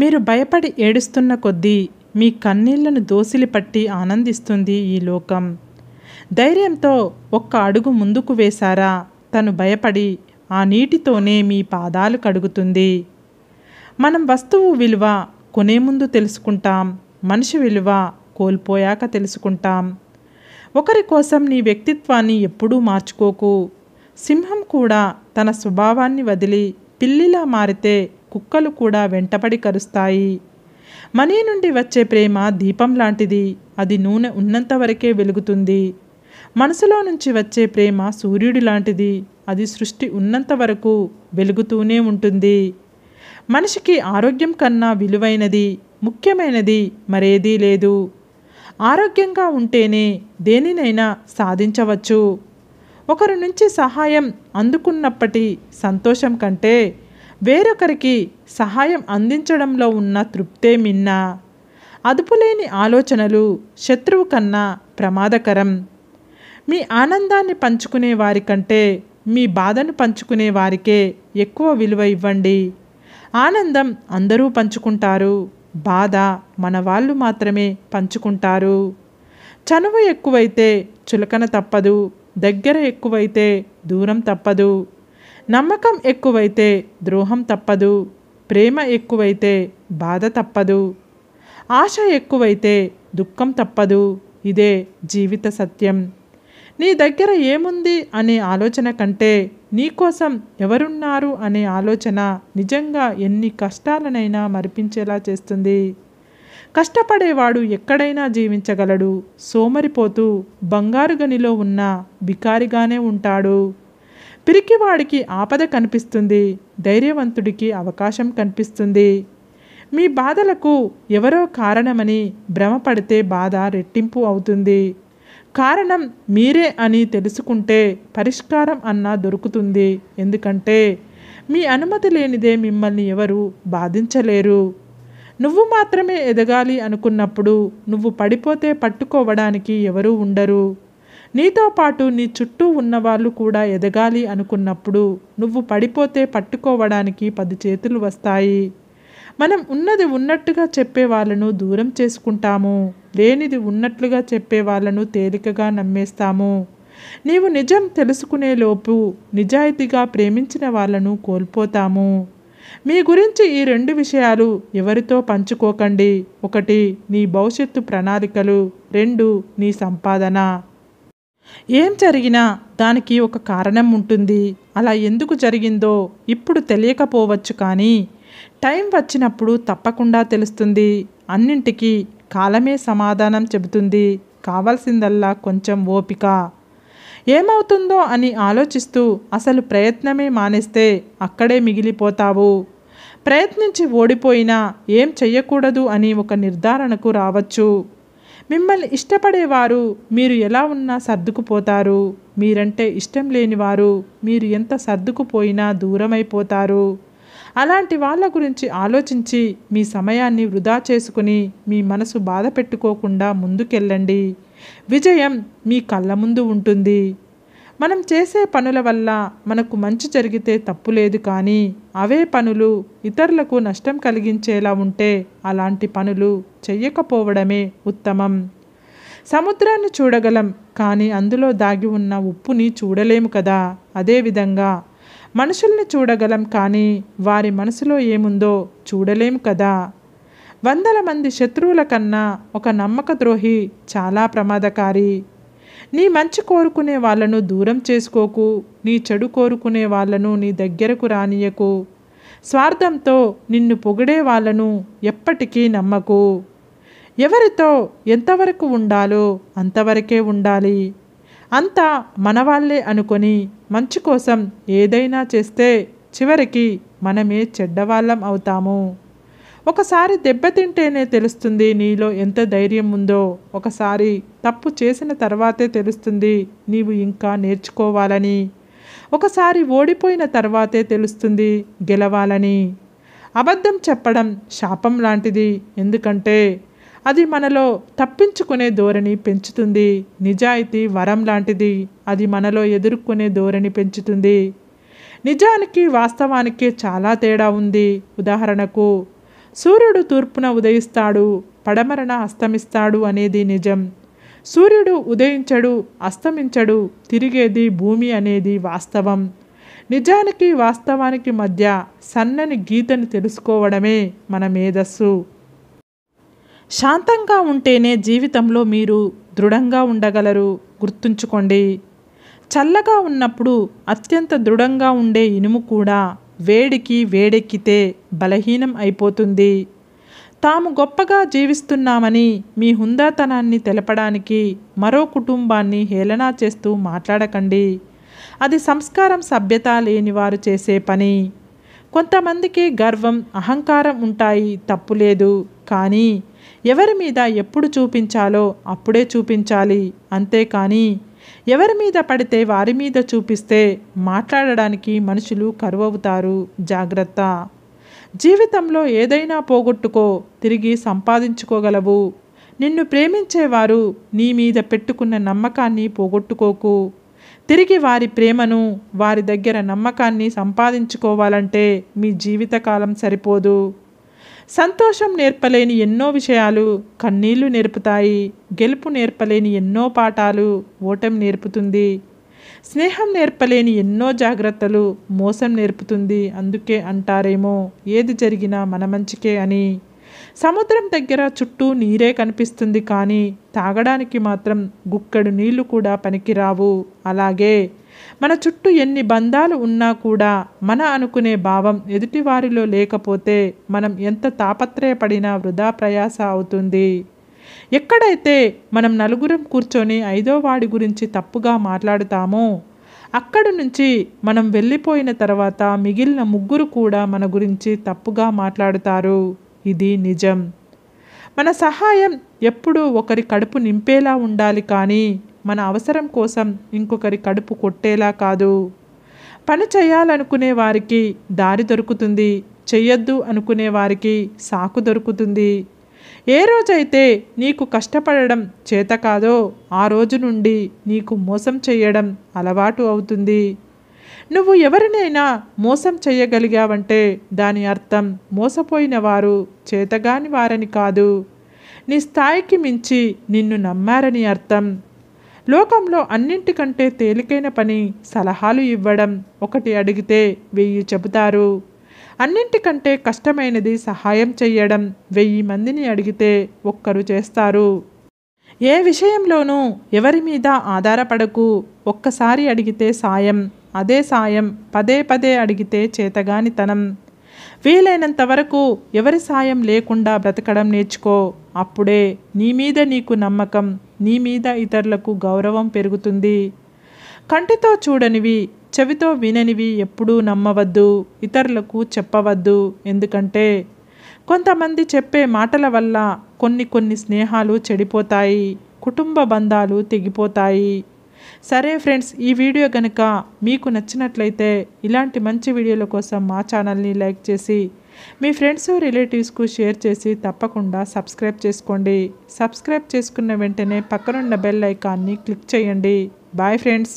మీరు భయపడి ఏడుస్తున్న కొద్దీ మీ కన్నీళ్లను దోసిలి పట్టి ఆనందిస్తుంది ఈ లోకం ధైర్యంతో ఒక్క అడుగు ముందుకు వేశారా తను భయపడి ఆ నీటితోనే మీ పాదాలు కడుగుతుంది మనం వస్తువు విలువ కొనే ముందు తెలుసుకుంటాం మనిషి విలువ కోల్పోయాక తెలుసుకుంటాం ఒకరి కోసం నీ వ్యక్తిత్వాన్ని ఎప్పుడూ మార్చుకోకు సింహం కూడా తన స్వభావాన్ని వదిలి పిల్లిలా మారితే కుక్కలు కూడా వెంటపడి కరుస్తాయి మనీ నుండి వచ్చే ప్రేమ దీపం లాంటిది అది నూనె ఉన్నంత వరకే వెలుగుతుంది మనసులో నుంచి వచ్చే ప్రేమ సూర్యుడి లాంటిది అది సృష్టి ఉన్నంత వరకు వెలుగుతూనే ఉంటుంది మనిషికి ఆరోగ్యం కన్నా విలువైనది ముఖ్యమైనది మరేదీ లేదు ఆరోగ్యంగా ఉంటేనే దేనినైనా సాధించవచ్చు ఒకరి నుంచి సహాయం అందుకున్నప్పటి సంతోషం కంటే వేరొకరికి సహాయం అందించడంలో ఉన్న తృప్తే మిన్నా అదుపులేని ఆలోచనలు శత్రువు కన్నా ప్రమాదకరం మీ ఆనందాన్ని పంచుకునే వారికంటే మీ బాధను పంచుకునే వారికే ఎక్కువ విలువ ఇవ్వండి ఆనందం అందరూ పంచుకుంటారు బాధ మన వాళ్ళు మాత్రమే పంచుకుంటారు చనువు ఎక్కువైతే చులకన తప్పదు దగ్గర ఎక్కువైతే దూరం తప్పదు నమ్మకం ఎక్కువైతే ద్రోహం తప్పదు ప్రేమ ఎక్కువైతే బాధ తప్పదు ఆశ ఎక్కువైతే దుఃఖం తప్పదు ఇదే జీవిత సత్యం నీ దగ్గర ఏముంది అనే ఆలోచన కంటే నీకోసం ఎవరున్నారు అనే ఆలోచన నిజంగా ఎన్ని కష్టాలనైనా మరిపించేలా చేస్తుంది కష్టపడేవాడు ఎక్కడైనా జీవించగలడు సోమరిపోతూ బంగారు గనిలో ఉన్న బికారిగానే ఉంటాడు పిరికివాడికి ఆపద కనిపిస్తుంది ధైర్యవంతుడికి అవకాశం కనిపిస్తుంది మీ బాధలకు ఎవరో కారణమని భ్రమపడితే బాధ రెట్టింపు అవుతుంది కారణం మీరే అని తెలుసుకుంటే పరిష్కారం అన్నా దొరుకుతుంది ఎందుకంటే మీ అనుమతి లేనిదే మిమ్మల్ని ఎవరు బాధించలేరు నువ్వు మాత్రమే ఎదగాలి అనుకున్నప్పుడు నువ్వు పడిపోతే పట్టుకోవడానికి ఎవరూ ఉండరు నీతో పాటు నీ చుట్టూ ఉన్నవాళ్ళు కూడా ఎదగాలి అనుకున్నప్పుడు నువ్వు పడిపోతే పట్టుకోవడానికి పది చేతులు వస్తాయి మనం ఉన్నది ఉన్నట్టుగా చెప్పే వాళ్ళను దూరం చేసుకుంటాము లేనిది ఉన్నట్లుగా చెప్పే వాళ్ళను తేలికగా నమ్మేస్తాము నీవు నిజం తెలుసుకునేలోపు నిజాయితీగా ప్రేమించిన వాళ్ళను కోల్పోతాము మీ గురించి ఈ రెండు విషయాలు ఎవరితో పంచుకోకండి ఒకటి నీ భవిష్యత్తు ప్రణాళికలు రెండు నీ సంపాదన ఏం జరిగినా దానికి ఒక కారణం ఉంటుంది అలా ఎందుకు జరిగిందో ఇప్పుడు తెలియకపోవచ్చు కానీ టైం వచ్చినప్పుడు తప్పకుండా తెలుస్తుంది అన్నింటికి కాలమే సమాధానం చెబుతుంది కావాల్సిందల్లా కొంచెం ఓపిక ఏమవుతుందో అని ఆలోచిస్తూ అసలు ప్రయత్నమే మానేస్తే అక్కడే మిగిలిపోతావు ప్రయత్నించి ఓడిపోయినా ఏం చెయ్యకూడదు అని ఒక నిర్ధారణకు రావచ్చు మిమ్మల్ని ఇష్టపడేవారు మీరు ఎలా ఉన్నా సర్దుకుపోతారు మీరంటే ఇష్టం లేనివారు మీరు ఎంత సర్దుకుపోయినా దూరమైపోతారు అలాంటి వాళ్ళ గురించి ఆలోచించి మీ సమయాన్ని వృధా చేసుకుని మీ మనసు బాధ పెట్టుకోకుండా ముందుకెళ్ళండి విజయం మీ కళ్ళ ముందు ఉంటుంది మనం చేసే పనుల వల్ల మనకు మంచి జరిగితే తప్పు లేదు కానీ అవే పనులు ఇతరులకు నష్టం కలిగించేలా ఉంటే అలాంటి పనులు చెయ్యకపోవడమే ఉత్తమం సముద్రాన్ని చూడగలం కానీ అందులో దాగి ఉన్న ఉప్పుని చూడలేము కదా అదేవిధంగా మనుషుల్ని చూడగలం కానీ వారి మనసులో ఏముందో చూడలేము కదా వందల మంది శత్రువుల కన్నా ఒక నమ్మక ద్రోహి చాలా ప్రమాదకారి నీ మంచి కోరుకునే వాళ్ళను దూరం చేసుకోకు నీ చెడు కోరుకునే వాళ్ళను నీ దగ్గరకు రానియకు స్వార్థంతో నిన్ను పొగిడే వాళ్ళను ఎప్పటికీ నమ్మకు ఎవరితో ఎంతవరకు ఉండాలో అంతవరకే ఉండాలి అంతా మనవాళ్లే అనుకొని మంచి కోసం ఏదైనా చేస్తే చివరికి మనమే చెడ్డవాళ్ళం అవుతాము ఒకసారి దెబ్బతింటేనే తెలుస్తుంది నీలో ఎంత ధైర్యం ఉందో ఒకసారి తప్పు చేసిన తర్వాతే తెలుస్తుంది నీవు ఇంకా నేర్చుకోవాలని ఒకసారి ఓడిపోయిన తర్వాతే తెలుస్తుంది గెలవాలని అబద్ధం చెప్పడం శాపం లాంటిది ఎందుకంటే అది మనలో తప్పించుకునే ధోరణి పెంచుతుంది నిజాయితీ వరం లాంటిది అది మనలో ఎదుర్కొనే ధోరణి పెంచుతుంది నిజానికి వాస్తవానికి చాలా తేడా ఉంది ఉదాహరణకు సూర్యుడు తూర్పున ఉదయిస్తాడు పడమరణ అస్తమిస్తాడు అనేది నిజం సూర్యుడు ఉదయించడు అస్తమించడు తిరిగేది భూమి అనేది వాస్తవం నిజానికి వాస్తవానికి మధ్య సన్నని గీతని తెలుసుకోవడమే మన మేధస్సు శాంతంగా ఉంటేనే జీవితంలో మీరు దృఢంగా ఉండగలరు గుర్తుంచుకోండి చల్లగా ఉన్నప్పుడు అత్యంత దృఢంగా ఉండే ఇనుము కూడా వేడికి వేడెక్కితే బలహీనం అయిపోతుంది తాము గొప్పగా జీవిస్తున్నామని మీ హుందాతనాన్ని తెలపడానికి మరో కుటుంబాన్ని హేళన చేస్తూ మాట్లాడకండి అది సంస్కారం సభ్యత లేని వారు చేసే పని కొంతమందికి గర్వం అహంకారం ఉంటాయి తప్పులేదు కానీ ఎవరి మీద ఎప్పుడు చూపించాలో అప్పుడే చూపించాలి అంతేకాని ఎవరి మీద పడితే వారి మీద చూపిస్తే మాట్లాడడానికి మనుషులు కరువవుతారు జాగ్రత్త జీవితంలో ఏదైనా పోగొట్టుకో తిరిగి సంపాదించుకోగలవు నిన్ను ప్రేమించేవారు నీ మీద పెట్టుకున్న నమ్మకాన్ని పోగొట్టుకోకు తిరిగి వారి ప్రేమను వారి దగ్గర నమ్మకాన్ని సంపాదించుకోవాలంటే మీ జీవితకాలం సరిపోదు సంతోషం నేర్పలేని ఎన్నో విషయాలు కన్నీళ్లు నేర్పుతాయి గెలుపు నేర్పలేని ఎన్నో పాఠాలు ఓటమి నేర్పుతుంది స్నేహం నేర్పలేని ఎన్నో జాగ్రత్తలు మోసం నేర్పుతుంది అందుకే అంటారేమో ఏది జరిగినా మన మంచికే అని సముద్రం దగ్గర చుట్టూ నీరే కనిపిస్తుంది కానీ తాగడానికి మాత్రం గుక్కడు నీళ్లు కూడా పనికిరావు అలాగే మన చుట్టూ ఎన్ని బంధాలు ఉన్నా కూడా మన అనుకునే భావం ఎదుటివారిలో లేకపోతే మనం ఎంత తాపత్రయపడినా వృధా ప్రయాస అవుతుంది ఎక్కడైతే మనం నలుగురం కూర్చొని ఐదో వాడి గురించి తప్పుగా మాట్లాడుతామో అక్కడి నుంచి మనం వెళ్ళిపోయిన తర్వాత మిగిలిన ముగ్గురు కూడా మన గురించి తప్పుగా మాట్లాడుతారు ఇది నిజం మన సహాయం ఎప్పుడూ ఒకరి కడుపు నింపేలా ఉండాలి కానీ మన అవసరం కోసం ఇంకొకరి కడుపు కొట్టేలా కాదు పని చేయాలనుకునే వారికి దారి దొరుకుతుంది చెయ్యొద్దు అనుకునే వారికి సాకు దొరుకుతుంది ఏ రోజైతే నీకు కష్టపడడం చేత కాదో ఆ రోజు నుండి నీకు మోసం చేయడం అలవాటు అవుతుంది నువ్వు ఎవరినైనా మోసం చేయగలిగావంటే దాని అర్థం మోసపోయిన వారు చేతగాని వారని కాదు నీ స్థాయికి మించి నిన్ను నమ్మారని అర్థం లోకంలో అన్నింటికంటే తేలికైన పని సలహాలు ఇవ్వడం ఒకటి అడిగితే వెయ్యి చెబుతారు అన్నింటికంటే కష్టమైనది సహాయం చేయడం వెయ్యి మందిని అడిగితే ఒక్కరు చేస్తారు ఏ విషయంలోనూ ఎవరి మీద ఆధారపడకు ఒక్కసారి అడిగితే సాయం అదే సాయం పదే పదే అడిగితే చేతగానితనం వీలైనంత వరకు ఎవరి సాయం లేకుండా బ్రతకడం నేర్చుకో అప్పుడే నీ మీద నీకు నమ్మకం నీ మీద ఇతరులకు గౌరవం పెరుగుతుంది కంటితో చూడనివి చెవితో విననివి ఎప్పుడూ నమ్మవద్దు ఇతరులకు చెప్పవద్దు ఎందుకంటే కొంతమంది చెప్పే మాటల వల్ల కొన్ని కొన్ని స్నేహాలు చెడిపోతాయి కుటుంబ బంధాలు తెగిపోతాయి సరే ఫ్రెండ్స్ ఈ వీడియో కనుక మీకు నచ్చినట్లయితే ఇలాంటి మంచి వీడియోల కోసం మా ఛానల్ని లైక్ చేసి మీ ఫ్రెండ్స్ రిలేటివ్స్కు షేర్ చేసి తప్పకుండా సబ్స్క్రైబ్ చేసుకోండి సబ్స్క్రైబ్ చేసుకున్న వెంటనే పక్కనున్న బెల్ ఐకాన్ని క్లిక్ చేయండి బాయ్ ఫ్రెండ్స్